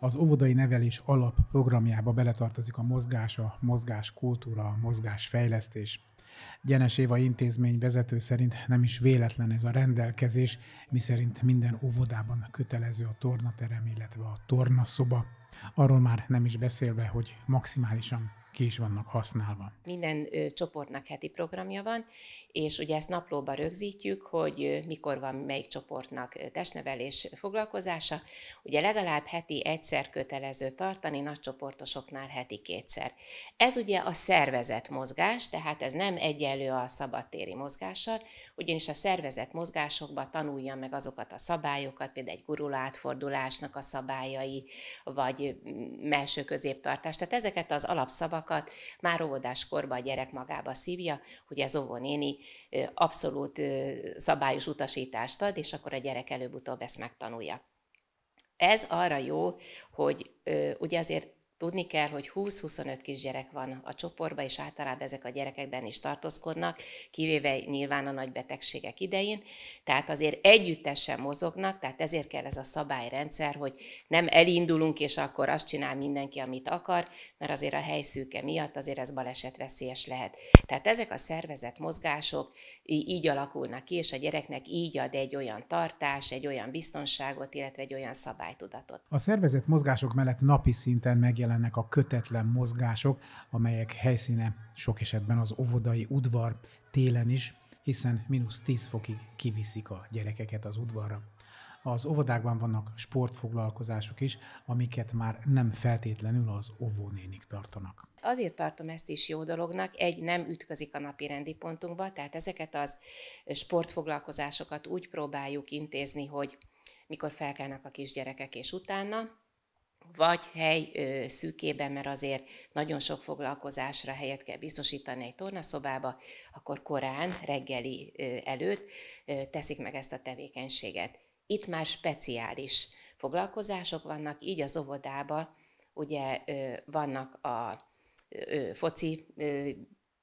Az óvodai nevelés alapprogramjába beletartozik a mozgás, a mozgáskultúra, a mozgásfejlesztés. Gyenes Éva intézmény vezető szerint nem is véletlen ez a rendelkezés, miszerint minden óvodában kötelező a tornaterem, illetve a tornaszoba. Arról már nem is beszélve, hogy maximálisan ki is vannak használva. Minden ö, csoportnak heti programja van, és ugye ezt naplóba rögzítjük, hogy ö, mikor van melyik csoportnak testnevelés foglalkozása. Ugye legalább heti egyszer kötelező tartani, nagy csoportosoknál heti kétszer. Ez ugye a szervezet mozgás, tehát ez nem egyenlő a szabadtéri mozgással, ugyanis a szervezet mozgásokban tanulja meg azokat a szabályokat, például egy gurulátfordulásnak a szabályai, vagy melső középtartás. Tehát ezeket az alapszabak szavakat, már óvodáskorban a gyerek magába szívja, hogy az óvónéni abszolút szabályos utasítást ad, és akkor a gyerek előbb-utóbb ezt megtanulja. Ez arra jó, hogy ugye azért Tudni kell, hogy 20-25 kisgyerek van a csoportban, és általában ezek a gyerekekben is tartózkodnak, kivéve nyilván a nagy betegségek idején. Tehát azért együttesen mozognak, tehát ezért kell ez a szabályrendszer, hogy nem elindulunk, és akkor azt csinál mindenki, amit akar, mert azért a helyszűke miatt azért ez balesetveszélyes lehet. Tehát ezek a szervezett mozgások így alakulnak ki, és a gyereknek így ad egy olyan tartás, egy olyan biztonságot, illetve egy olyan szabálytudatot. A szervezett mozgások mellett napi szinten megjelenik megjelennek a kötetlen mozgások, amelyek helyszíne sok esetben az óvodai udvar télen is, hiszen mínusz 10 fokig kiviszik a gyerekeket az udvarra. Az óvodákban vannak sportfoglalkozások is, amiket már nem feltétlenül az óvónénik tartanak. Azért tartom ezt is jó dolognak, egy nem ütközik a napi rendi pontunkba, tehát ezeket az sportfoglalkozásokat úgy próbáljuk intézni, hogy mikor felkelnek a kisgyerekek és utána, vagy hely szűkében, mert azért nagyon sok foglalkozásra helyet kell biztosítani egy tornaszobába, akkor korán, reggeli előtt teszik meg ezt a tevékenységet. Itt már speciális foglalkozások vannak, így az óvodába ugye vannak a foci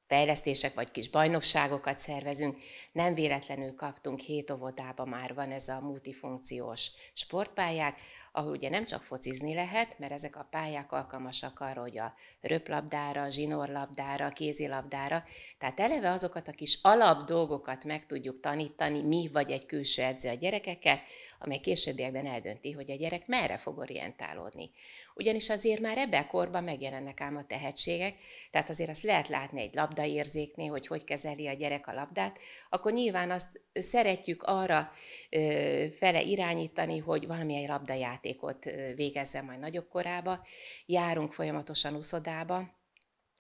fejlesztések vagy kis bajnokságokat szervezünk. Nem véletlenül kaptunk hét óvodába már van ez a multifunkciós sportpályák, ahol ugye nem csak focizni lehet, mert ezek a pályák alkalmasak arra, hogy a röplabdára, zsinórlabdára, kézilabdára, tehát eleve azokat a kis alap dolgokat meg tudjuk tanítani mi vagy egy külső edző a gyerekekkel, amely későbbiekben eldönti, hogy a gyerek merre fog orientálódni. Ugyanis azért már ebben a korban megjelennek ám a tehetségek, tehát azért azt lehet látni egy labdaérzéknél, hogy hogy kezeli a gyerek a labdát, akkor nyilván azt szeretjük arra ö, fele irányítani, hogy valamilyen labdaját játékot végezzen majd nagyobb korába. Járunk folyamatosan úszodába,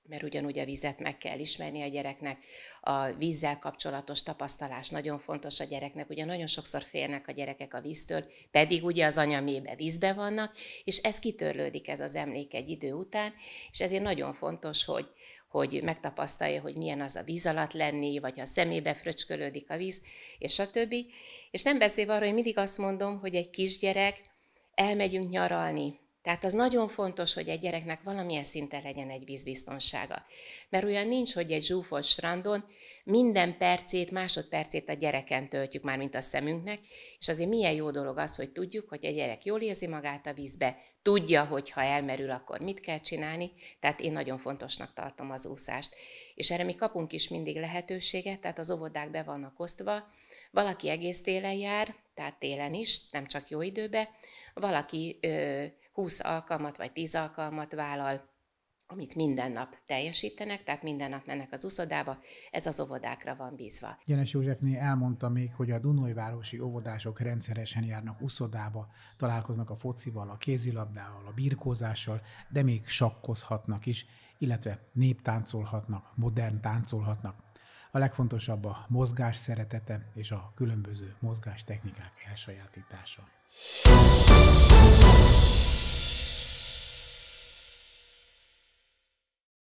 mert ugyanúgy a vizet meg kell ismerni a gyereknek, a vízzel kapcsolatos tapasztalás nagyon fontos a gyereknek, ugye nagyon sokszor félnek a gyerekek a víztől, pedig ugye az anyamébe vízbe vannak, és ez kitörlődik ez az emlék egy idő után, és ezért nagyon fontos, hogy, hogy megtapasztalja, hogy milyen az a víz alatt lenni, vagy ha szemébe fröcskölődik a víz, és a többi. És nem beszélve arról, hogy mindig azt mondom, hogy egy kisgyerek elmegyünk nyaralni. Tehát az nagyon fontos, hogy egy gyereknek valamilyen szinten legyen egy vízbiztonsága. Mert olyan nincs, hogy egy zsúfolt strandon minden percét, másodpercét a gyereken töltjük már, mint a szemünknek, és azért milyen jó dolog az, hogy tudjuk, hogy a gyerek jól érzi magát a vízbe, tudja, hogy ha elmerül, akkor mit kell csinálni, tehát én nagyon fontosnak tartom az úszást. És erre mi kapunk is mindig lehetőséget, tehát az óvodák be vannak osztva, valaki egész télen jár, tehát télen is, nem csak jó időben, valaki 20 alkalmat vagy 10 alkalmat vállal, amit minden nap teljesítenek, tehát minden nap mennek az uszodába, ez az óvodákra van bízva. Jenes Józsefné elmondta még, hogy a Dunajvárosi óvodások rendszeresen járnak uszodába, találkoznak a focival, a kézilabdával, a birkózással, de még sakkozhatnak is, illetve néptáncolhatnak, modern táncolhatnak. A legfontosabb a mozgás szeretete és a különböző mozgástechnikák elsajátítása.